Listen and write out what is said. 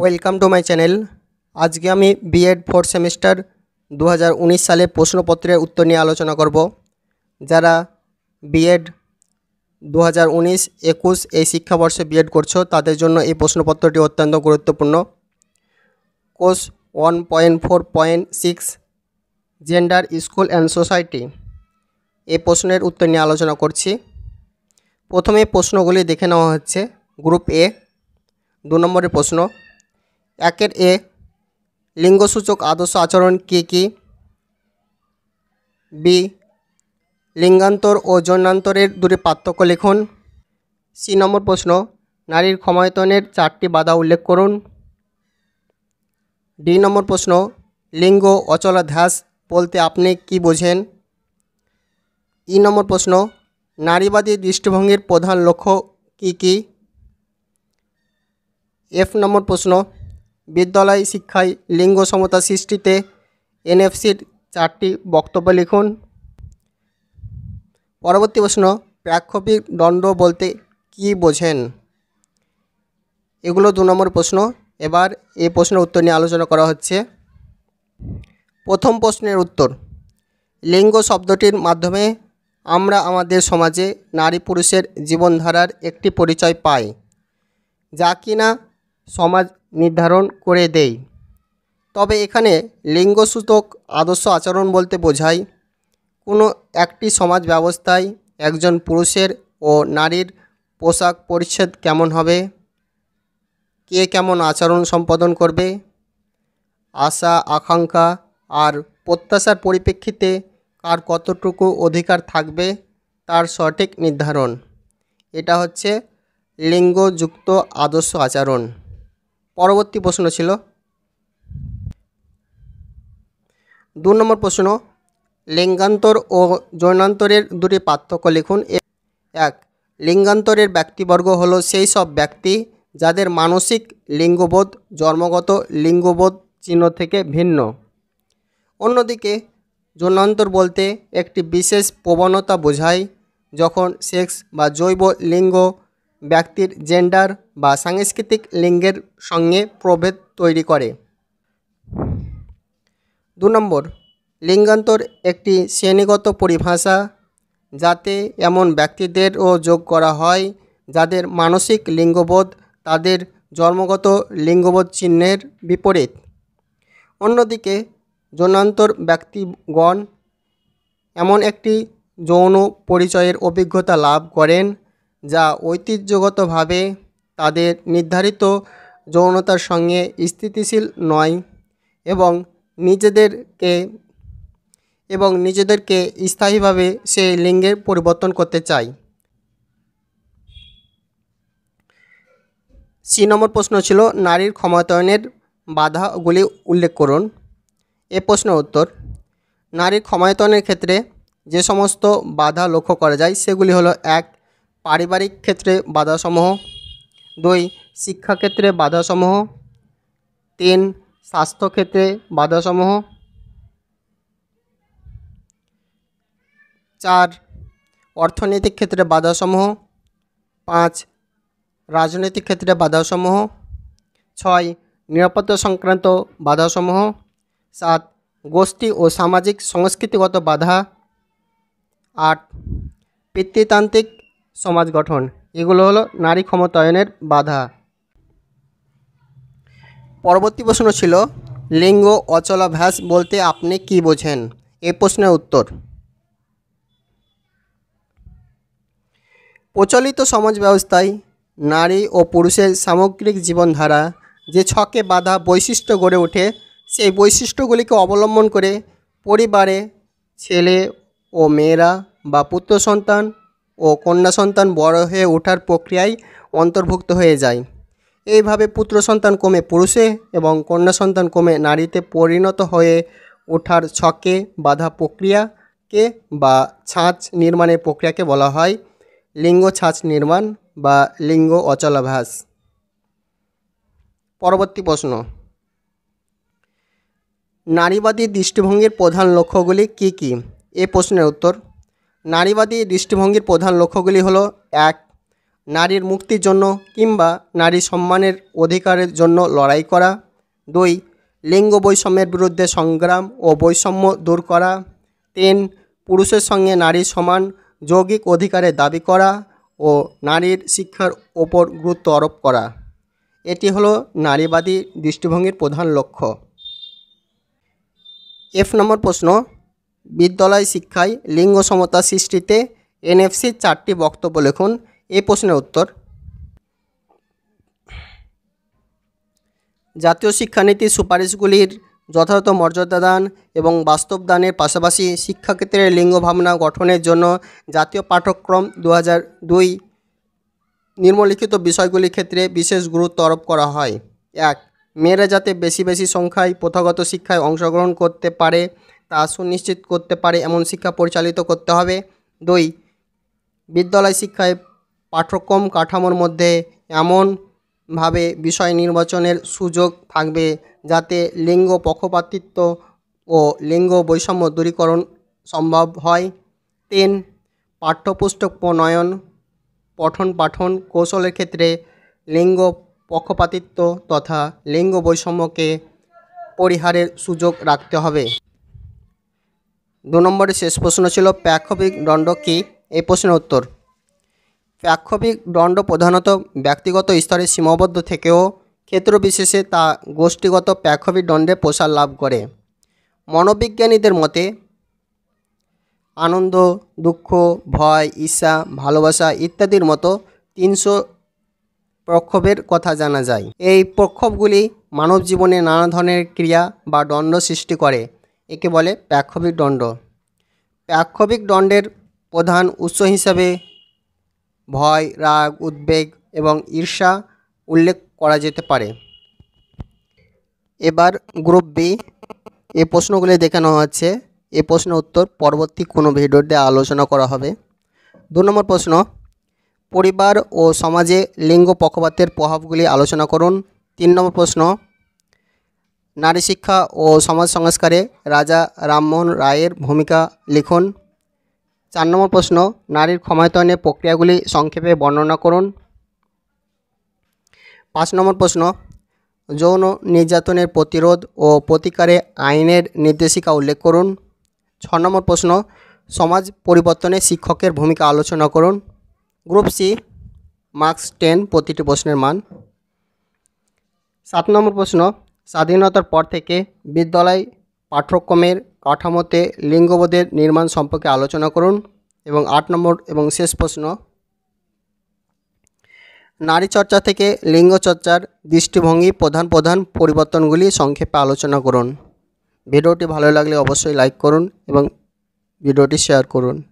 welcome to my channel আজকে আমি B Ed fourth semester দু সালে প্রশ্নপত্রের উত্তর নিয়ে আলোচনা করব যারা বিএড দু হাজার উনিশ একুশ এই শিক্ষাবর্ষে বিএড করছো তাদের জন্য এই প্রশ্নপত্রটি অত্যন্ত গুরুত্বপূর্ণ course one point four point six gender school and society এই প্রশ্নের উত্তর নিয়ে আলোচনা করছি প্রথমে প্রশ্নগুলি দেখে নেওয়া হচ্ছে গ্রুপ এ দু নম্বরের প্রশ্ন একের এ লিঙ্গসূচক আদর্শ আচরণ কি কি বি লিঙ্গান্তর ও জনান্তরের দূরে পার্থক্য লিখুন সি নম্বর প্রশ্ন নারীর ক্ষমায়তনের চারটি বাধা উল্লেখ করুন ডি নম্বর প্রশ্ন লিঙ্গ অচলাধ্যাস বলতে আপনি কি বোঝেন ই নম্বর প্রশ্ন নারীবাদী দৃষ্টিভঙ্গির প্রধান লক্ষ্য কি কি এফ নম্বর প্রশ্ন বিদ্যালয় শিক্ষায় লিঙ্গ সমতা সৃষ্টিতে এনএফসির চারটি বক্তব্য লিখুন পরবর্তী প্রশ্ন প্রাক্ষোভিক দণ্ড বলতে কি বোঝেন এগুলো দু নম্বর প্রশ্ন এবার এই প্রশ্নের উত্তর নিয়ে আলোচনা করা হচ্ছে প্রথম প্রশ্নের উত্তর লিঙ্গ শব্দটির মাধ্যমে আমরা আমাদের সমাজে নারী পুরুষের জীবনধারার একটি পরিচয় পাই যা কিনা সমাজ নির্ধারণ করে দেয় তবে এখানে লিঙ্গসূচক আদর্শ আচরণ বলতে বোঝায় কোনো একটি সমাজ ব্যবস্থায় একজন পুরুষের ও নারীর পোশাক পরিচ্ছেদ কেমন হবে কে কেমন আচরণ সম্পাদন করবে আশা আকাঙ্ক্ষা আর প্রত্যাশার পরিপ্রেক্ষিতে কার কতটুকু অধিকার থাকবে তার সঠিক নির্ধারণ এটা হচ্ছে লিঙ্গযুক্ত আদর্শ আচরণ পরবর্তী প্রশ্ন ছিল দু নম্বর প্রশ্ন লিঙ্গান্তর ও যৌনান্তরের দুটি পার্থক্য লিখুন এক লিঙ্গান্তরের ব্যক্তিবর্গ হলো সেই সব ব্যক্তি যাদের মানসিক লিঙ্গবোধ জন্মগত লিঙ্গবোধ চিহ্ন থেকে ভিন্ন অন্যদিকে যৌনান্তর বলতে একটি বিশেষ প্রবণতা বোঝায় যখন সেক্স বা জৈব লিঙ্গ ব্যক্তির জেন্ডার বা সাংস্কৃতিক লিঙ্গের সঙ্গে প্রভেদ তৈরি করে দু নম্বর লিঙ্গান্তর একটি শ্রেণীগত পরিভাষা যাতে এমন ব্যক্তিদেরও যোগ করা হয় যাদের মানসিক লিঙ্গবোধ তাদের জন্মগত লিঙ্গবোধ চিহ্নের বিপরীত অন্যদিকে যৌনান্তর ব্যক্তিগণ এমন একটি যৌন পরিচয়ের অভিজ্ঞতা লাভ করেন যা ঐতিহ্যগতভাবে তাদের নির্ধারিত যৌনতার সঙ্গে স্থিতিশীল নয় এবং নিজেদেরকে এবং নিজেদেরকে স্থায়ীভাবে সেই লিঙ্গের পরিবর্তন করতে চায় সি নম্বর প্রশ্ন ছিল নারীর ক্ষমতায়নের বাধাগুলি উল্লেখ করুন এ প্রশ্নের উত্তর নারীর ক্ষমতায়নের ক্ষেত্রে যে সমস্ত বাধা লক্ষ্য করা যায় সেগুলি হলো এক পারিবারিক ক্ষেত্রে বাধাসমূহ দুই শিক্ষাক্ষেত্রে বাধাসমূহ তিন স্বাস্থ্যক্ষেত্রে বাধাসমূহ চার অর্থনৈতিক ক্ষেত্রে বাধাসমূহ পাঁচ রাজনৈতিক ক্ষেত্রে বাধাসমূহ ছয় নিরাপত্তা সংক্রান্ত বাধাসমূহ সাত গোষ্ঠী ও সামাজিক সংস্কৃতিগত বাধা আট পিতৃতান্ত্রিক সমাজ গঠন এগুলো হলো নারী ক্ষমতায়নের বাধা পরবর্তী প্রশ্ন ছিল লিঙ্গ অচলাভ্যাস বলতে আপনি কি বোঝেন এ প্রশ্নের উত্তর প্রচলিত সমাজ ব্যবস্থায় নারী ও পুরুষের সামগ্রিক জীবনধারা যে ছকে বাধা বৈশিষ্ট্য গড়ে ওঠে সেই বৈশিষ্ট্যগুলিকে অবলম্বন করে পরিবারে ছেলে ও মেয়েরা বা পুত্র সন্তান ও কন্যা সন্তান বড় হয়ে ওঠার প্রক্রিয়ায় অন্তর্ভুক্ত হয়ে যায় এইভাবে পুত্র সন্তান কমে পুরুষে এবং কন্যা সন্তান কমে নারীতে পরিণত হয়ে ওঠার ছকে বাধা প্রক্রিয়াকে বা ছাঁচ নির্মাণের প্রক্রিয়াকে বলা হয় লিঙ্গ ছাঁচ নির্মাণ বা লিঙ্গ অচলাভাস পরবর্তী প্রশ্ন নারীবাদী দৃষ্টিভঙ্গির প্রধান লক্ষ্যগুলি কি কি এ প্রশ্নের উত্তর নারীবাদী দৃষ্টিভঙ্গির প্রধান লক্ষ্যগুলি হলো এক নারীর মুক্তির জন্য কিংবা নারী সম্মানের অধিকারের জন্য লড়াই করা দুই লিঙ্গ বৈষম্যের বিরুদ্ধে সংগ্রাম ও বৈষম্য দূর করা তিন পুরুষের সঙ্গে নারীর সমান যৌগিক অধিকারের দাবি করা ও নারীর শিক্ষার ওপর গুরুত্ব আরোপ করা এটি হলো নারীবাদী দৃষ্টিভঙ্গির প্রধান লক্ষ্য এফ নম্বর প্রশ্ন বিদ্যালয় শিক্ষায় লিঙ্গ সমতা সৃষ্টিতে এনএফসির চারটি বক্তব্য লিখুন এই প্রশ্নের উত্তর জাতীয় শিক্ষানীতির সুপারিশগুলির যথাযথ মর্যাদা দান এবং বাস্তব দানের পাশাপাশি শিক্ষাক্ষেত্রে লিঙ্গ ভাবনা গঠনের জন্য জাতীয় পাঠ্যক্রম দু দুই নিম্নলিখিত বিষয়গুলির ক্ষেত্রে বিশেষ গুরুত্ব আরোপ করা হয় এক মেয়েরা যাতে বেশি বেশি সংখ্যায় প্রথাগত শিক্ষায় অংশগ্রহণ করতে পারে তা সুনিশ্চিত করতে পারে এমন শিক্ষা পরিচালিত করতে হবে দুই বিদ্যালয় শিক্ষায় পাঠ্যক্রম কাঠামোর মধ্যে এমনভাবে বিষয় নির্বাচনের সুযোগ থাকবে যাতে লিঙ্গ পক্ষপাতিত্ব ও লিঙ্গ বৈষম্য দূরীকরণ সম্ভব হয় তিন পাঠ্যপুস্তক প্রণয়ন পঠন পাঠন কৌশলের ক্ষেত্রে লিঙ্গ পক্ষপাতিত্ব তথা লিঙ্গ বৈষম্যকে পরিহারের সুযোগ রাখতে হবে দু নম্বরের শেষ প্রশ্ন ছিল প্যাক্ষবিক দণ্ড কী এই প্রশ্নের উত্তর প্যাক্ষবিক দণ্ড প্রধানত ব্যক্তিগত স্তরে সীমাবদ্ধ থেকেও ক্ষেত্র বিশেষে তা গোষ্ঠীগত প্যাক্ষবিক দণ্ডে প্রসার লাভ করে মনোবিজ্ঞানীদের মতে আনন্দ দুঃখ ভয় ঈর্ষা ভালোবাসা ইত্যাদির মতো তিনশো প্রক্ষোভের কথা জানা যায় এই প্রক্ষোভগুলি মানব জীবনে নানা ধরনের ক্রিয়া বা দণ্ড সৃষ্টি করে একে বলে প্রাক্ষোভিক দণ্ড প্রাক্ষোভিক দণ্ডের প্রধান উৎস হিসাবে ভয় রাগ উদ্বেগ এবং ঈর্ষা উল্লেখ করা যেতে পারে এবার গ্রুপ বি এ প্রশ্নগুলি দেখানো হচ্ছে এ প্রশ্নের উত্তর পরবর্তী কোনো ভিডিওতে আলোচনা করা হবে দু নম্বর প্রশ্ন পরিবার ও সমাজে লিঙ্গ পক্ষপাতের প্রভাবগুলি আলোচনা করুন তিন নম্বর প্রশ্ন নারী শিক্ষা ও সমাজ সংস্কারে রাজা রামমোহন রায়ের ভূমিকা লিখুন চার নম্বর প্রশ্ন নারীর ক্ষমতায়নের প্রক্রিয়াগুলি সংক্ষেপে বর্ণনা করুন পাঁচ নম্বর প্রশ্ন যৌন নির্যাতনের প্রতিরোধ ও প্রতিকারে আইনের নির্দেশিকা উল্লেখ করুন ছ নম্বর প্রশ্ন সমাজ পরিবর্তনে শিক্ষকের ভূমিকা আলোচনা করুন গ্রুপ সি মার্কস টেন প্রতিটি প্রশ্নের মান সাত নম্বর প্রশ্ন স্বাধীনতার পর থেকে বিদ্যালয় পাঠ্যক্রমের কাঠামোতে লিঙ্গবোধের নির্মাণ সম্পর্কে আলোচনা করুন এবং আট নম্বর এবং শেষ প্রশ্ন নারী চর্চা থেকে লিঙ্গ চর্চার দৃষ্টিভঙ্গি প্রধান প্রধান পরিবর্তনগুলি সংক্ষেপে আলোচনা করুন ভিডিওটি ভালো লাগলে অবশ্যই লাইক করুন এবং ভিডিওটি শেয়ার করুন